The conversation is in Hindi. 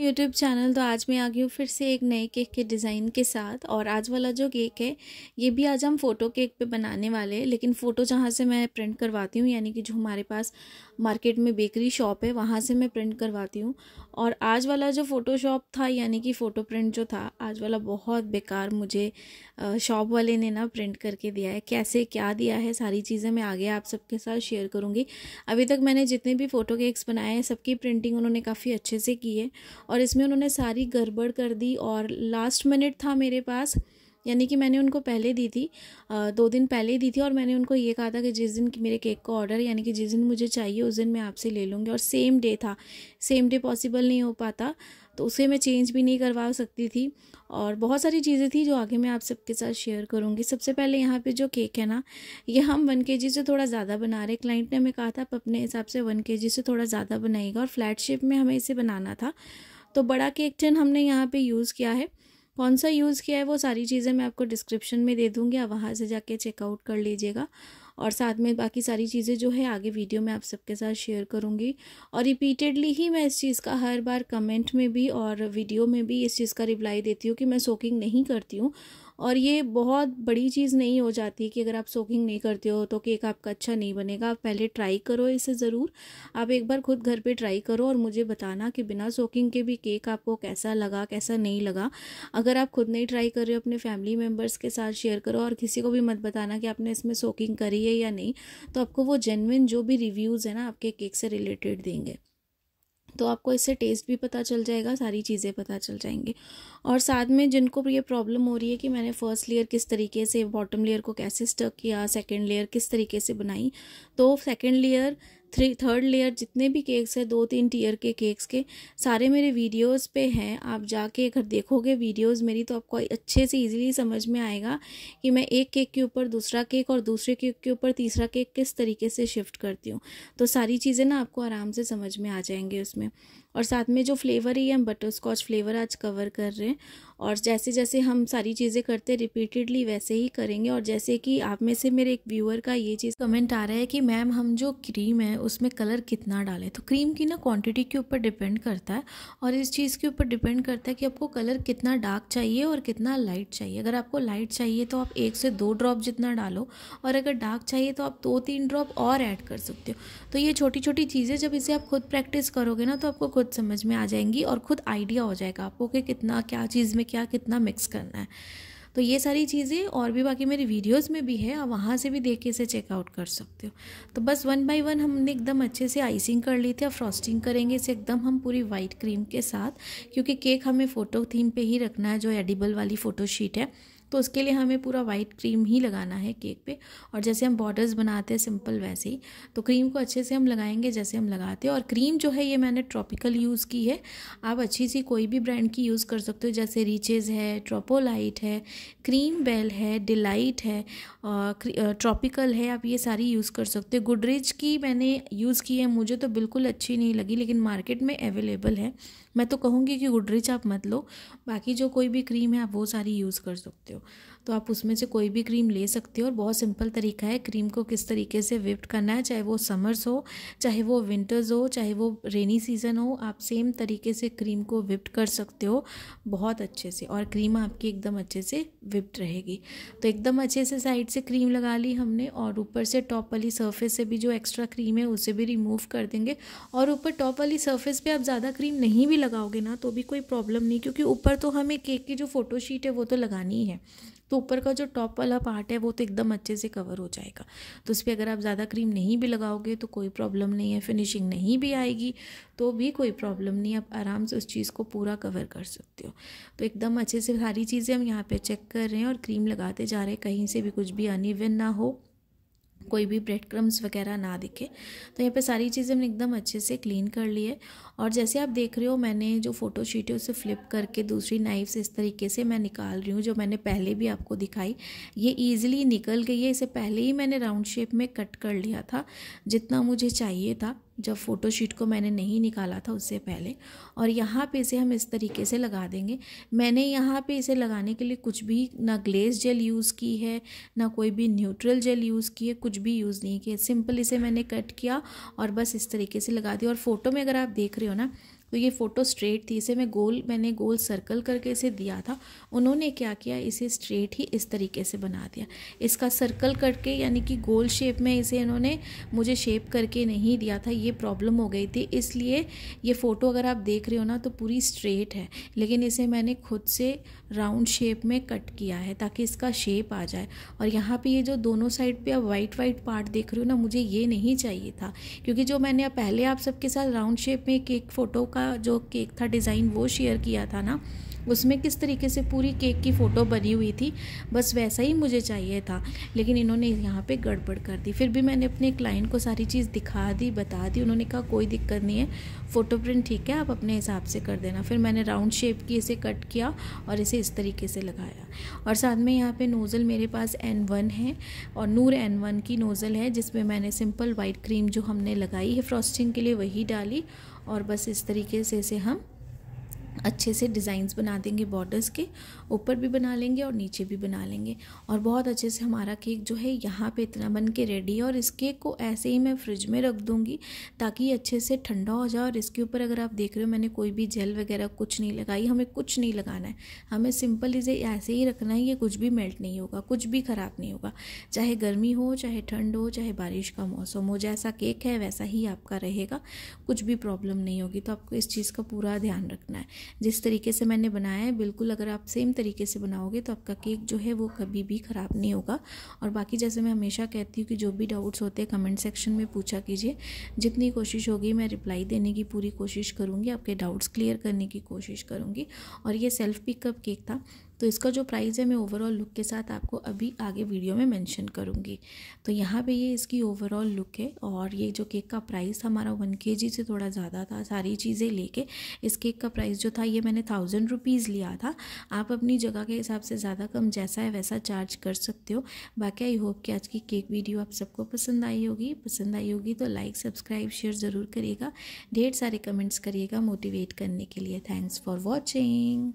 यूट्यूब चैनल तो आज मैं आ गई हूँ फिर से एक नए केक के डिज़ाइन के साथ और आज वाला जो केक है ये भी आज हम फ़ोटो केक पे बनाने वाले हैं लेकिन फ़ोटो जहाँ से मैं प्रिंट करवाती हूँ यानी कि जो हमारे पास मार्केट में बेकरी शॉप है वहाँ से मैं प्रिंट करवाती हूँ और आज वाला जो फ़ोटोशॉप था यानी कि फ़ोटो प्रिंट जो था आज वाला बहुत बेकार मुझे शॉप वाले ने ना प्रिंट करके दिया है कैसे क्या दिया है सारी चीज़ें मैं आगे आप सबके साथ शेयर करूँगी अभी तक मैंने जितने भी फ़ोटो केक्स बनाए हैं सबकी प्रिंटिंग उन्होंने काफ़ी अच्छे से की है और इसमें उन्होंने सारी गड़बड़ कर दी और लास्ट मिनट था मेरे पास यानी कि मैंने उनको पहले दी थी दो दिन पहले ही दी थी और मैंने उनको ये कहा था कि जिस दिन मेरे केक का ऑर्डर यानी कि जिस दिन मुझे चाहिए उस दिन मैं आपसे ले लूँगी और सेम डे था सेम डे पॉसिबल नहीं हो पाता तो उसे मैं चेंज भी नहीं करवा सकती थी और बहुत सारी चीज़ें थी जो आगे मैं आप सबके साथ शेयर करूँगी सबसे पहले यहाँ पर जो केक है ना ये हम वन के जी से थोड़ा ज़्यादा बना रहे क्लाइंट ने हमें कहा था आप अपने हिसाब से वन के जी से थोड़ा ज़्यादा बनाएगा और फ्लैट शेप में हमें इसे बनाना था तो बड़ा केक केकटन हमने यहाँ पे यूज़ किया है कौन सा यूज़ किया है वो सारी चीज़ें मैं आपको डिस्क्रिप्शन में दे दूँगी आप वहाँ से जाके चेकआउट कर लीजिएगा और साथ में बाकी सारी चीज़ें जो है आगे वीडियो में आप सबके साथ शेयर करूँगी और रिपीटेडली ही मैं इस चीज़ का हर बार कमेंट में भी और वीडियो में भी इस चीज़ का रिप्लाई देती हूँ कि मैं सोकिंग नहीं करती हूँ और ये बहुत बड़ी चीज़ नहीं हो जाती कि अगर आप सोकिंग नहीं करते हो तो केक आपका अच्छा नहीं बनेगा आप पहले ट्राई करो इसे ज़रूर आप एक बार खुद घर पे ट्राई करो और मुझे बताना कि बिना सोकिंग के भी केक आपको कैसा लगा कैसा नहीं लगा अगर आप खुद नहीं ट्राई कर रहे हो अपने फैमिली मेम्बर्स के साथ शेयर करो और किसी को भी मत बताना कि आपने इसमें सोकिंग करी है या नहीं तो आपको वो जेनविन जो भी रिव्यूज़ है ना आपके केक से रिलेटेड देंगे तो आपको इससे टेस्ट भी पता चल जाएगा सारी चीज़ें पता चल जाएंगी और साथ में जिनको ये प्रॉब्लम हो रही है कि मैंने फर्स्ट लेयर किस तरीके से बॉटम लेयर को कैसे स्टक किया सेकेंड लेयर किस तरीके से बनाई तो second layer three third layer जितने भी केक्स हैं दो तीन टीयर के केक्स के सारे मेरे वीडियोस पे हैं आप जाके अगर देखोगे वीडियोस मेरी तो आपको अच्छे से इजीली समझ में आएगा कि मैं एक केक के ऊपर दूसरा केक और दूसरे केक के ऊपर तीसरा केक किस तरीके से शिफ्ट करती हूँ तो सारी चीज़ें ना आपको आराम से समझ में आ जाएंगे उसमें और साथ में जो फ्लेवर है हम बटर स्कॉच फ्लेवर आज कवर कर रहे हैं और जैसे जैसे हम सारी चीज़ें करते हैं रिपीटेडली वैसे ही करेंगे और जैसे कि आप में से मेरे एक व्यूअर का ये चीज़ कमेंट आ रहा है कि मैम हम जो क्रीम है उसमें कलर कितना डालें तो क्रीम की ना क्वांटिटी के ऊपर डिपेंड करता है और इस चीज़ के ऊपर डिपेंड करता है कि आपको कलर कितना डार्क चाहिए और कितना लाइट चाहिए अगर आपको लाइट चाहिए तो आप एक से दो ड्रॉप जितना डालो और अगर डार्क चाहिए तो आप दो तीन ड्रॉप और ऐड कर सकते हो तो ये छोटी छोटी चीज़ें जब इसे आप खुद प्रैक्टिस करोगे ना तो आपको खुद खुद समझ में आ जाएंगी और खुद आइडिया हो जाएगा आपको कि कितना क्या चीज़ में क्या कितना मिक्स करना है तो ये सारी चीज़ें और भी बाकी मेरी वीडियोस में भी है आप वहाँ से भी देख के इसे चेकआउट कर सकते हो तो बस वन बाय वन हमने एकदम अच्छे से आइसिंग कर ली थी और फ्रॉस्टिंग करेंगे इसे एकदम हम पूरी वाइट क्रीम के साथ क्योंकि केक हमें फ़ोटो थीम पे ही रखना है जो एडिबल वाली फ़ोटो शीट है तो उसके लिए हमें पूरा वाइट क्रीम ही लगाना है केक पे और जैसे हम बॉर्डर्स बनाते हैं सिंपल वैसे ही तो क्रीम को अच्छे से हम लगाएंगे जैसे हम लगाते हैं और क्रीम जो है ये मैंने ट्रॉपिकल यूज़ की है आप अच्छी सी कोई भी ब्रांड की यूज़ कर सकते हो जैसे रीचेज़ है ट्रोपोलाइट है क्रीम बेल है डिलाइट है ट्रॉपिकल है आप ये सारी यूज़ कर सकते हो गुडरेज की मैंने यूज़ की है मुझे तो बिल्कुल अच्छी नहीं लगी लेकिन मार्केट में अवेलेबल है मैं तो कहूँगी कि गुडरिच आप मत लो बाकी जो कोई भी क्रीम है आप वो सारी यूज़ कर सकते हो you तो आप उसमें से कोई भी क्रीम ले सकते हो और बहुत सिंपल तरीका है क्रीम को किस तरीके से विप्ट करना है चाहे वो समर्स हो चाहे वो विंटर्स हो चाहे वो रेनी सीज़न हो आप सेम तरीके से क्रीम को विप्ट कर सकते हो बहुत अच्छे से और क्रीम आपकी एकदम अच्छे से विप्ट रहेगी तो एकदम अच्छे से साइड से क्रीम लगा ली हमने और ऊपर से टॉप वाली सर्फेस से भी जो एक्स्ट्रा क्रीम है उसे भी रिमूव कर देंगे और ऊपर टॉप वाली सर्फेस पर आप ज़्यादा क्रीम नहीं भी लगाओगे ना तो भी कोई प्रॉब्लम नहीं क्योंकि ऊपर तो हमें केक की जो फोटोशीट है वो तो लगानी ही है तो ऊपर का जो टॉप वाला पार्ट है वो तो एकदम अच्छे से कवर हो जाएगा तो उस पर अगर आप ज़्यादा क्रीम नहीं भी लगाओगे तो कोई प्रॉब्लम नहीं है फिनिशिंग नहीं भी आएगी तो भी कोई प्रॉब्लम नहीं आप आराम से उस चीज़ को पूरा कवर कर सकते हो तो एकदम अच्छे से सारी चीज़ें हम यहाँ पर चेक कर रहे हैं और क्रीम लगाते जा रहे हैं कहीं से भी कुछ भी अनइवन ना हो कोई भी ब्रेड क्रम्स वगैरह ना दिखे तो यहाँ पे सारी चीज़ें मैंने एकदम अच्छे से क्लीन कर ली है और जैसे आप देख रहे हो मैंने जो फ़ोटो शीट है उसे फ्लिप करके दूसरी नाइफ से इस तरीके से मैं निकाल रही हूँ जो मैंने पहले भी आपको दिखाई ये ईजिली निकल गई है इसे पहले ही मैंने राउंड शेप में कट कर लिया था जितना मुझे चाहिए था जब फ़ोटोशीट को मैंने नहीं निकाला था उससे पहले और यहाँ पे इसे हम इस तरीके से लगा देंगे मैंने यहाँ पे इसे लगाने के लिए कुछ भी ना ग्लेस जेल यूज़ की है ना कोई भी न्यूट्रल जेल यूज़ की है कुछ भी यूज़ नहीं किया सिंपल इसे मैंने कट किया और बस इस तरीके से लगा दिया और फ़ोटो में अगर आप देख रहे हो ना तो ये फ़ोटो स्ट्रेट थी इसे मैं गोल मैंने गोल सर्कल करके इसे दिया था उन्होंने क्या किया इसे स्ट्रेट ही इस तरीके से बना दिया इसका सर्कल करके यानी कि गोल शेप में इसे इन्होंने मुझे शेप करके नहीं दिया था ये प्रॉब्लम हो गई थी इसलिए ये फ़ोटो अगर आप देख रहे हो ना तो पूरी स्ट्रेट है लेकिन इसे मैंने खुद से राउंड शेप में कट किया है ताकि इसका शेप आ जाए और यहाँ पर ये जो दोनों साइड पर आप वाइट वाइट पार्ट देख रहे हो ना मुझे ये नहीं चाहिए था क्योंकि जो मैंने पहले आप सबके साथ राउंड शेप में एक एक फ़ोटो का का जो केक था डिज़ाइन वो शेयर किया था ना उसमें किस तरीके से पूरी केक की फ़ोटो बनी हुई थी बस वैसा ही मुझे चाहिए था लेकिन इन्होंने यहाँ पे गड़बड़ कर दी फिर भी मैंने अपने क्लाइंट को सारी चीज़ दिखा दी बता दी उन्होंने कहा कोई दिक्कत नहीं है फ़ोटो प्रिंट ठीक है आप अपने हिसाब से कर देना फिर मैंने राउंड शेप की इसे कट किया और इसे इस तरीके से लगाया और साथ में यहाँ पर नोज़ल मेरे पास एन वन है और नूर एन वन की नोज़ल है जिसमें मैंने सिंपल वाइट क्रीम जो हमने लगाई है फ्रॉस्टिंग के लिए वही डाली और बस इस तरीके से इसे हम अच्छे से डिज़ाइंस बना देंगे बॉर्डर्स के ऊपर भी बना लेंगे और नीचे भी बना लेंगे और बहुत अच्छे से हमारा केक जो है यहाँ पे इतना बन के रेडी है और इस केक को ऐसे ही मैं फ्रिज में रख दूँगी ताकि अच्छे से ठंडा हो जाए और इसके ऊपर अगर आप देख रहे हो मैंने कोई भी जेल वगैरह कुछ नहीं लगाई हमें कुछ नहीं लगाना है हमें सिंपल इसे ऐसे ही रखना है ये कुछ भी मेल्ट नहीं होगा कुछ भी ख़राब नहीं होगा चाहे गर्मी हो चाहे ठंड हो चाहे बारिश का मौसम हो जैसा केक है वैसा ही आपका रहेगा कुछ भी प्रॉब्लम नहीं होगी तो आपको इस चीज़ का पूरा ध्यान रखना है जिस तरीके से मैंने बनाया है बिल्कुल अगर आप सेम तरीके से बनाओगे तो आपका केक जो है वो कभी भी ख़राब नहीं होगा और बाकी जैसे मैं हमेशा कहती हूँ कि जो भी डाउट्स होते हैं कमेंट सेक्शन में पूछा कीजिए जितनी कोशिश होगी मैं रिप्लाई देने की पूरी कोशिश करूँगी आपके डाउट्स क्लियर करने की कोशिश करूँगी और ये सेल्फ़ पिकअप केक था तो इसका जो प्राइस है मैं ओवरऑल लुक के साथ आपको अभी आगे वीडियो में मेंशन करूँगी तो यहाँ पे ये इसकी ओवरऑल लुक है और ये जो केक का प्राइस हमारा वन के से थोड़ा ज़्यादा था सारी चीज़ें लेके इस केक का प्राइस जो था ये मैंने थाउजेंड रुपीज़ लिया था आप अपनी जगह के हिसाब से ज़्यादा कम जैसा है वैसा चार्ज कर सकते हो बाकी आई होप कि आज की केक वीडियो आप सबको पसंद आई होगी पसंद आई होगी तो लाइक सब्सक्राइब शेयर ज़रूर करिएगा ढेर सारे कमेंट्स करिएगा मोटिवेट करने के लिए थैंक्स फॉर वॉचिंग